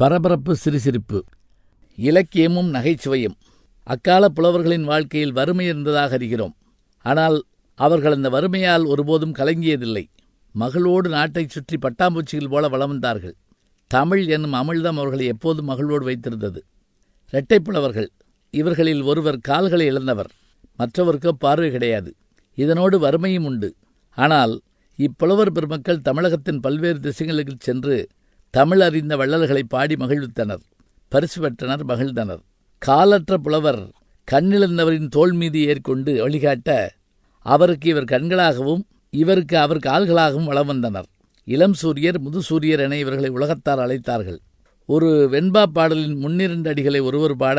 பரபரப்பு சிறுசிரிப்பு இலக்கியமும் நகைச்சுவையும் அக்கால புலவர்களின் வாழ்க்கையில் வறுமை இருந்ததாக அறிகிறோம் ஆனால் அவர்கள் அந்த வறுமையால் ஒருபோதும் கலங்கியதில்லை மகளோடு நாட்டை சுற்றி பட்டாம்பூச்சிகள் போல வளம் வந்தார்கள் தமிழ் என்னும் அமிழ்தம் அவர்களை எப்போதும் மகளோடு வைத்திருந்தது இரட்டைப்புலவர்கள் இவர்களில் ஒருவர் கால்களை இழந்தவர் மற்றவருக்கோ பார்வை கிடையாது இதனோடு வறுமையும் உண்டு ஆனால் இப்புலவர் பெருமக்கள் தமிழகத்தின் பல்வேறு திசைகளுக்கு சென்று தமிழ் அறிந்த வள்ளல்களை பாடி மகிழ்வித்தனர் பரிசு பெற்றனர் மகிழ்ந்தனர் காலற்ற புலவர் கண்ணிழந்தவரின் தோல் மீது ஏற்கொண்டு வழிகாட்ட அவருக்கு இவர் கண்களாகவும் இவருக்கு அவர் கால்களாகவும் வளம் வந்தனர் இளம் சூரியர் முது சூரியர் என இவர்களை உலகத்தார் அழைத்தார்கள் ஒரு வெண்பா பாடலின் முன்னிரண்டு அடிகளை ஒருவர் பாட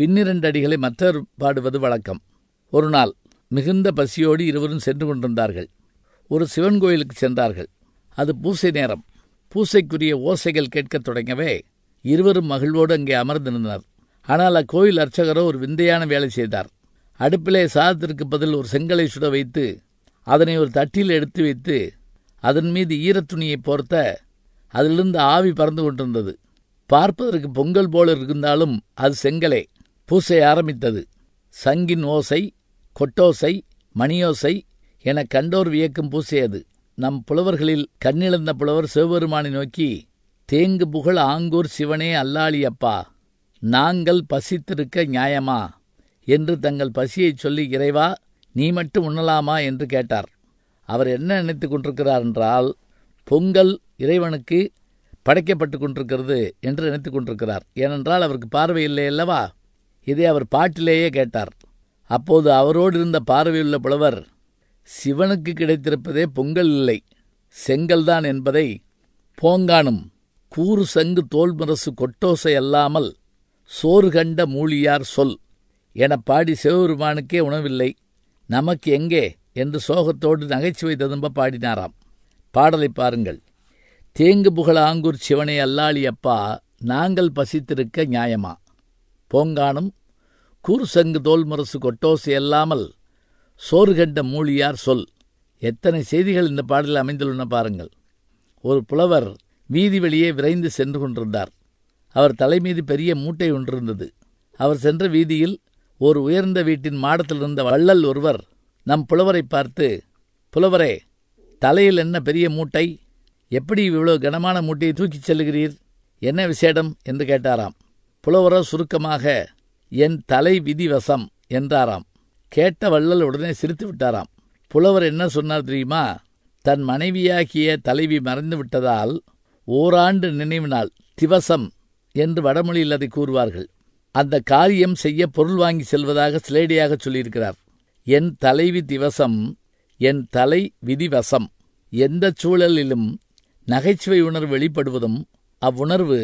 பின்னிரண்டு அடிகளை மற்றவர் பாடுவது வழக்கம் ஒரு நாள் மிகுந்த பசியோடு இருவரும் சென்று கொண்டிருந்தார்கள் ஒரு சிவன் கோயிலுக்கு சென்றார்கள் அது பூசை நேரம் பூசைக்குரிய ஓசைகள் கேட்கத் தொடங்கவே இருவரும் மகிழ்வோடு அங்கே அமர்ந்திருந்தனர் ஆனால் அக்கோயில் அர்ச்சகரோ ஒரு விந்தையான வேலை செய்தார் அடுப்பிலே சாதத்திற்கு பதில் ஒரு செங்கலை சுட வைத்து அதனை ஒரு தட்டில் எடுத்து வைத்து அதன் மீது ஈரத்துணியை போர்த்த அதிலிருந்து ஆவி பறந்து கொண்டிருந்தது பார்ப்பதற்கு பொங்கல் போல இருந்தாலும் அது செங்கலே பூசை ஆரம்பித்தது சங்கின் ஓசை கொட்டோசை மணியோசை என கண்டோர் வியக்கும் பூசை அது நம் புலவர்களில் கண்ணிழந்த புலவர் சிவபெருமானை நோக்கி தேங்கு புகழ் ஆங்கூர் சிவனே அல்லாளியப்பா நாங்கள் பசித்திருக்க நியாயமா என்று தங்கள் பசியை சொல்லி இறைவா நீ மட்டும் உண்ணலாமா என்று கேட்டார் அவர் என்ன நினைத்து கொண்டிருக்கிறார் என்றால் பொங்கல் இறைவனுக்கு படைக்கப்பட்டு கொண்டிருக்கிறது என்று நினைத்து கொண்டிருக்கிறார் ஏனென்றால் அவருக்கு பார்வை இல்லை அல்லவா இதை அவர் பாட்டிலேயே கேட்டார் அப்போது அவரோடு இருந்த பார்வையுள்ள புலவர் சிவனுக்கு கிடைத்திருப்பதே பொங்கல் இல்லை செங்கல்தான் என்பதை போங்கானும் கூறு சங்கு தோல்மரசு கொட்டோசை அல்லாமல் சோறு கண்ட மூழியார் சொல் என பாடி சிவபெருமானுக்கே உணவில்லை நமக்கு எங்கே என்று சோகத்தோடு நகைச்சுவை ததும்ப பாடினாராம் பாடலை பாருங்கள் தேங்கு புகழ் ஆங்கூர் சிவனை அல்லாளி அப்பா நாங்கள் பசித்திருக்க நியாயமா போங்கானும் சங்கு தோல்முரசு கொட்டோசை அல்லாமல் சோறு கெட்ட மூலியார் சொல் எத்தனை செய்திகள் இந்த பாடலில் அமைந்துள்ளன பாருங்கள் ஒரு புலவர் வீதி வெளியே விரைந்து சென்று கொண்டிருந்தார் அவர் தலைமீது பெரிய மூட்டை ஒன்றிருந்தது அவர் சென்ற வீதியில் ஒரு உயர்ந்த வீட்டின் மாடத்தில் இருந்த வள்ளல் ஒருவர் நம் புலவரை பார்த்து புலவரே தலையில் என்ன பெரிய மூட்டை எப்படி இவ்வளோ கனமான மூட்டையை தூக்கிச் செல்கிறீர் என்ன விசேடம் என்று கேட்டாராம் புலவரோ சுருக்கமாக என் தலை விதிவசம் என்றாராம் கேட்ட வள்ளல் உடனே சிரித்து விட்டாராம் புலவர் என்ன சொன்னார் தெரியுமா தன் மனைவியாகிய தலைவி மறைந்து விட்டதால் ஓராண்டு நினைவு நாள் திவசம் என்று வடமொழியில் அதை கூறுவார்கள் அந்த காரியம் செய்ய பொருள் வாங்கி செல்வதாக சிலேடியாக சொல்லியிருக்கிறார் என் தலைவி திவசம் என் தலை விதிவசம் எந்த சூழலிலும் நகைச்சுவை உணர்வு வெளிப்படுவதும் அவ்வுணர்வு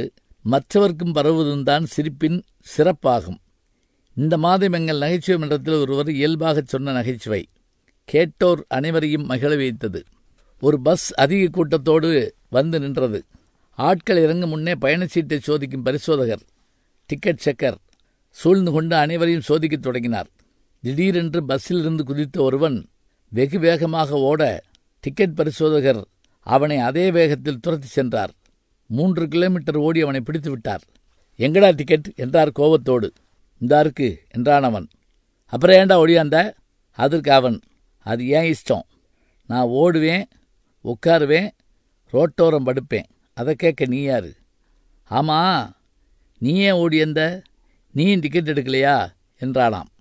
மற்றவர்க்கும் பரவுவதும் தான் சிரிப்பின் சிறப்பாகும் இந்த மாதம் எங்கள் நகைச்சுவை மன்றத்தில் ஒருவர் இயல்பாக சொன்ன நகைச்சுவை கேட்டோர் அனைவரையும் மகிழ வைத்தது ஒரு பஸ் அதிக கூட்டத்தோடு வந்து நின்றது ஆட்கள் இறங்கும் முன்னே பயணச்சீட்டை சோதிக்கும் பரிசோதகர் டிக்கெட் செக்கர் சூழ்ந்து கொண்டு அனைவரையும் சோதிக்கத் தொடங்கினார் திடீரென்று பஸ்ஸிலிருந்து குதித்த ஒருவன் வெகு வேகமாக ஓட டிக்கெட் பரிசோதகர் அவனை அதே வேகத்தில் துரத்தி சென்றார் மூன்று கிலோமீட்டர் ஓடி அவனை பிடித்து விட்டார் எங்கடா டிக்கெட் என்றார் கோபத்தோடு இந்தா இருக்கு என்றான் அவன் அப்புறம் ஏண்டா ஒழியாந்த அதற்கு அவன் அது ஏன் இஷ்டம் நான் ஓடுவேன் உட்காருவேன் ரோட்டோரம் படுப்பேன் அதை கேட்க நீ யாரு ஆமாம் நீ ஏன் ஓடியந்த நீ டிக்கெட் எடுக்கலையா என்றானாம்